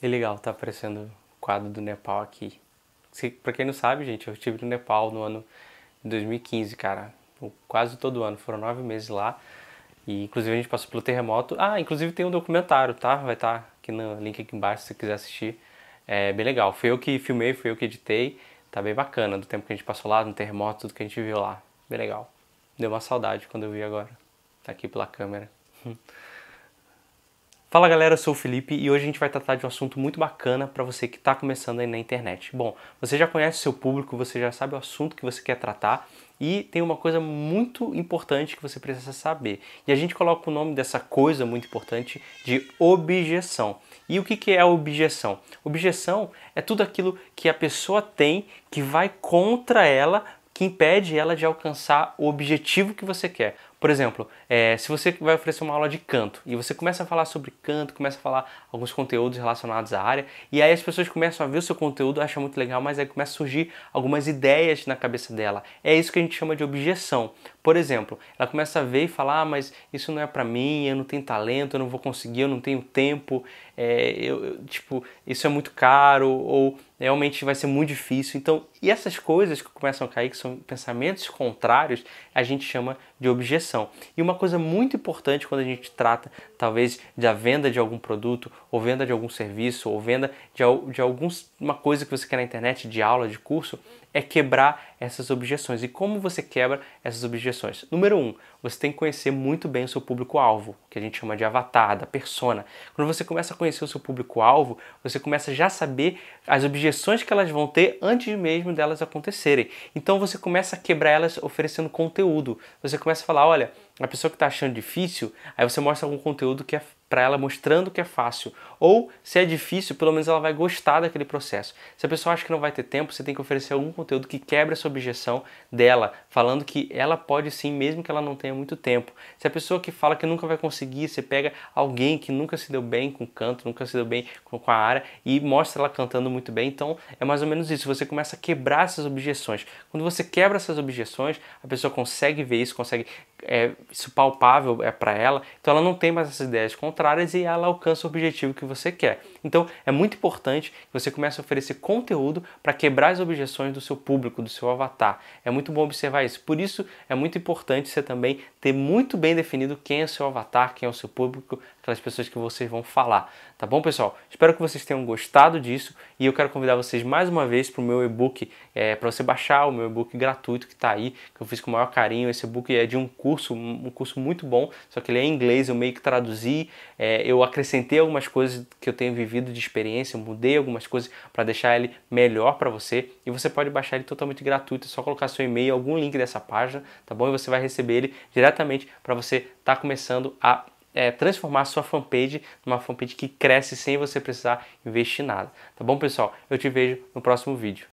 É legal, tá aparecendo o quadro do Nepal aqui. Se, pra quem não sabe, gente, eu estive no Nepal no ano 2015, cara. Quase todo ano, foram nove meses lá. E inclusive a gente passou pelo terremoto. Ah, inclusive tem um documentário, tá? Vai estar tá aqui no link aqui embaixo se você quiser assistir. É bem legal. Foi eu que filmei, foi eu que editei. Tá bem bacana do tempo que a gente passou lá, no terremoto, tudo que a gente viu lá. Bem legal. Deu uma saudade quando eu vi agora. Tá aqui pela câmera. Fala galera, eu sou o Felipe e hoje a gente vai tratar de um assunto muito bacana para você que está começando aí na internet. Bom, você já conhece o seu público, você já sabe o assunto que você quer tratar e tem uma coisa muito importante que você precisa saber. E a gente coloca o nome dessa coisa muito importante de objeção. E o que é a objeção? Objeção é tudo aquilo que a pessoa tem que vai contra ela que impede ela de alcançar o objetivo que você quer. Por exemplo, é, se você vai oferecer uma aula de canto e você começa a falar sobre canto, começa a falar alguns conteúdos relacionados à área, e aí as pessoas começam a ver o seu conteúdo, acham muito legal, mas aí começa a surgir algumas ideias na cabeça dela. É isso que a gente chama de objeção. Por exemplo, ela começa a ver e falar: ah, mas isso não é para mim, eu não tenho talento, eu não vou conseguir, eu não tenho tempo, é, eu, eu, tipo, isso é muito caro, ou realmente vai ser muito difícil. Então, e essas coisas que começam a cair, que são pensamentos contrários, a gente chama de objeção. E uma coisa muito importante quando a gente trata, talvez, da venda de algum produto, ou venda de algum serviço, ou venda de, de alguma coisa que você quer na internet, de aula, de curso, é quebrar essas objeções. E como você quebra essas objeções? Número um, você tem que conhecer muito bem o seu público-alvo, que a gente chama de avatar, da persona. Quando você começa a conhecer o seu público-alvo, você começa já a saber as objeções que elas vão ter antes mesmo delas acontecerem. Então você começa a quebrar elas oferecendo conteúdo. Você começa a falar, olha, a pessoa que está achando difícil, aí você mostra algum conteúdo que é para ela mostrando que é fácil. Ou se é difícil, pelo menos ela vai gostar daquele processo. Se a pessoa acha que não vai ter tempo, você tem que oferecer algum conteúdo que quebre essa objeção dela, falando que ela pode sim, mesmo que ela não tenha muito tempo. Se a pessoa que fala que nunca vai conseguir, você pega alguém que nunca se deu bem com canto, nunca se deu bem com a área e mostra ela cantando muito bem. Então é mais ou menos isso. Você começa a quebrar essas objeções. Quando você quebra essas objeções, a pessoa consegue ver isso, consegue é, isso palpável é para ela. Então ela não tem mais essas ideias contrárias e ela alcança o objetivo que você quer. Então é muito importante que você comece a oferecer conteúdo para quebrar as objeções do seu público, do seu avatar. É muito bom observar isso. Por isso é muito importante você também ter muito bem definido quem é o seu avatar, quem é o seu público, aquelas pessoas que vocês vão falar. Tá bom, pessoal? Espero que vocês tenham gostado disso e eu quero convidar vocês mais uma vez para o meu e-book, é, para você baixar o meu e-book gratuito que está aí, que eu fiz com o maior carinho. Esse e-book é de um curso, um curso muito bom, só que ele é em inglês, eu meio que traduzi é, eu acrescentei algumas coisas que eu tenho vivido de experiência, mudei algumas coisas para deixar ele melhor para você e você pode baixar ele totalmente gratuito, é só colocar seu e-mail, algum link dessa página, tá bom? E você vai receber ele diretamente para você estar tá começando a é, transformar sua fanpage numa fanpage que cresce sem você precisar investir nada, tá bom, pessoal? Eu te vejo no próximo vídeo.